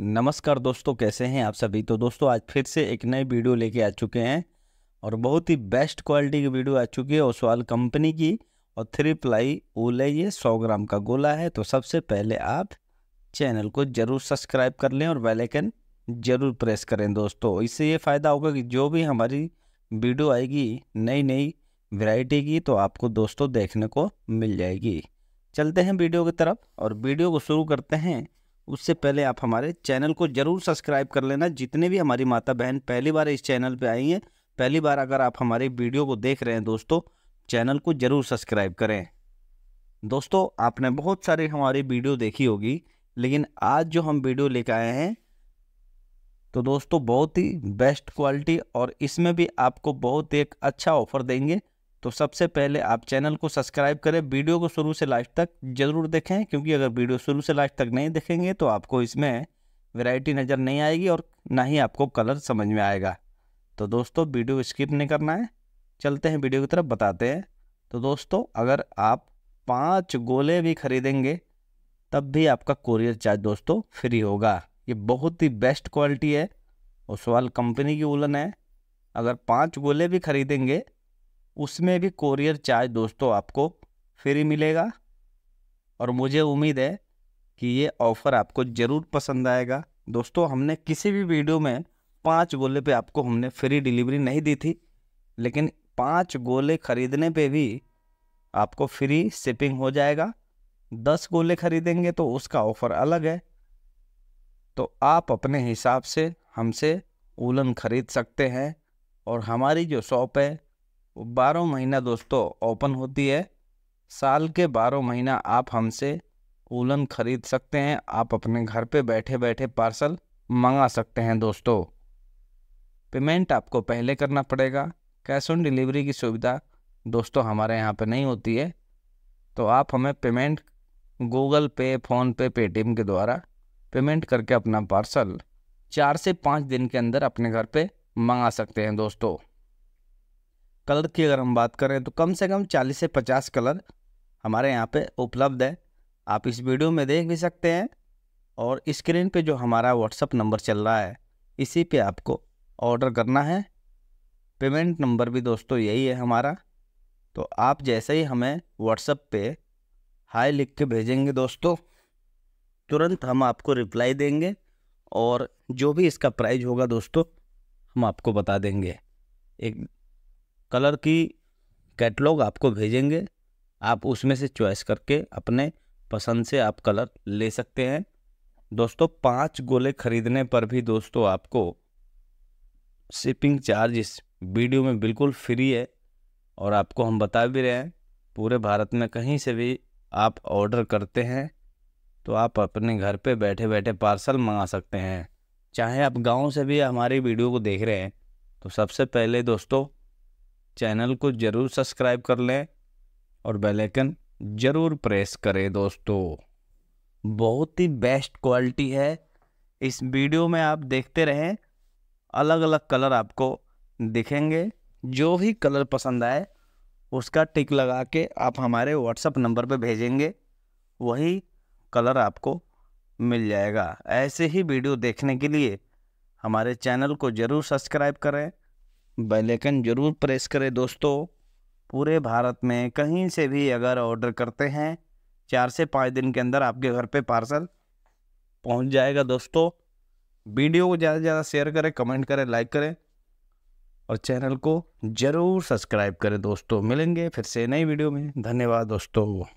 नमस्कार दोस्तों कैसे हैं आप सभी तो दोस्तों आज फिर से एक नई वीडियो लेके आ चुके हैं और बहुत ही बेस्ट क्वालिटी की वीडियो आ चुकी है ओसवाल कंपनी की और थ्री प्लाई ओले ये सौ ग्राम का गोला है तो सबसे पहले आप चैनल को ज़रूर सब्सक्राइब कर लें और बेलाइकन ज़रूर प्रेस करें दोस्तों इससे ये फ़ायदा होगा कि जो भी हमारी वीडियो आएगी नई नई वैरायटी की तो आपको दोस्तों देखने को मिल जाएगी चलते हैं वीडियो की तरफ और वीडियो को शुरू करते हैं उससे पहले आप हमारे चैनल को ज़रूर सब्सक्राइब कर लेना जितने भी हमारी माता बहन पहली बार इस चैनल पे आई हैं पहली बार अगर आप हमारे वीडियो को देख रहे हैं दोस्तों चैनल को ज़रूर सब्सक्राइब करें दोस्तों आपने बहुत सारी हमारी वीडियो देखी होगी लेकिन आज जो हम वीडियो लेकर आए हैं तो दोस्तों बहुत ही बेस्ट क्वालिटी और इसमें भी आपको बहुत एक अच्छा ऑफ़र देंगे तो सबसे पहले आप चैनल को सब्सक्राइब करें वीडियो को शुरू से लास्ट तक ज़रूर देखें क्योंकि अगर वीडियो शुरू से लास्ट तक नहीं देखेंगे तो आपको इसमें वैरायटी नज़र नहीं आएगी और ना ही आपको कलर समझ में आएगा तो दोस्तों वीडियो स्किप नहीं करना है चलते हैं वीडियो की तरफ बताते हैं तो दोस्तों अगर आप पाँच गोले भी खरीदेंगे तब भी आपका कोरियर चार्ज दोस्तों फ्री होगा ये बहुत ही बेस्ट क्वालिटी है उस कंपनी की उलन है अगर पाँच गोले भी खरीदेंगे उसमें भी कोरियर चार्ज दोस्तों आपको फ्री मिलेगा और मुझे उम्मीद है कि ये ऑफ़र आपको ज़रूर पसंद आएगा दोस्तों हमने किसी भी वीडियो में पाँच गोले पे आपको हमने फ्री डिलीवरी नहीं दी थी लेकिन पाँच गोले ख़रीदने पे भी आपको फ्री शिपिंग हो जाएगा दस गोले ख़रीदेंगे तो उसका ऑफ़र अलग है तो आप अपने हिसाब से हमसे ऊलन ख़रीद सकते हैं और हमारी जो शॉप है बारह महीना दोस्तों ओपन होती है साल के बारह महीना आप हमसे उलन खरीद सकते हैं आप अपने घर पे बैठे बैठे पार्सल मंगा सकते हैं दोस्तों पेमेंट आपको पहले करना पड़ेगा कैश ऑन डिलीवरी की सुविधा दोस्तों हमारे यहाँ पे नहीं होती है तो आप हमें payment Google Pay PhonePe Paytm के द्वारा पेमेंट करके अपना पार्सल चार से पाँच दिन के अंदर अपने घर पे मंगा सकते हैं दोस्तों कलर की अगर हम बात करें तो कम से कम चालीस से पचास कलर हमारे यहाँ पे उपलब्ध है आप इस वीडियो में देख भी सकते हैं और स्क्रीन पे जो हमारा व्हाट्सअप नंबर चल रहा है इसी पे आपको ऑर्डर करना है पेमेंट नंबर भी दोस्तों यही है हमारा तो आप जैसे ही हमें व्हाट्सअप पे हाय लिख के भेजेंगे दोस्तों तुरंत हम आपको रिप्लाई देंगे और जो भी इसका प्राइज होगा दोस्तों हम आपको बता देंगे एक कलर की कैटलॉग आपको भेजेंगे आप उसमें से चॉइस करके अपने पसंद से आप कलर ले सकते हैं दोस्तों पाँच गोले खरीदने पर भी दोस्तों आपको शिपिंग चार्ज इस वीडियो में बिल्कुल फ्री है और आपको हम बता भी रहे हैं पूरे भारत में कहीं से भी आप ऑर्डर करते हैं तो आप अपने घर पे बैठे बैठे पार्सल मंगा सकते हैं चाहे आप गांव से भी हमारी वीडियो को देख रहे हैं तो सबसे पहले दोस्तों चैनल को ज़रूर सब्सक्राइब कर लें और बेल आइकन ज़रूर प्रेस करें दोस्तों बहुत ही बेस्ट क्वालिटी है इस वीडियो में आप देखते रहें अलग अलग कलर आपको दिखेंगे जो भी कलर पसंद आए उसका टिक लगा के आप हमारे व्हाट्सएप नंबर पर भेजेंगे वही कलर आपको मिल जाएगा ऐसे ही वीडियो देखने के लिए हमारे चैनल को ज़रूर सब्सक्राइब करें बेलेकन ज़रूर प्रेस करें दोस्तों पूरे भारत में कहीं से भी अगर ऑर्डर करते हैं चार से पाँच दिन के अंदर आपके घर पे पार्सल पहुंच जाएगा दोस्तों वीडियो को ज़्यादा से ज़्यादा शेयर करें कमेंट करें लाइक करें और चैनल को ज़रूर सब्सक्राइब करें दोस्तों मिलेंगे फिर से नई वीडियो में धन्यवाद दोस्तों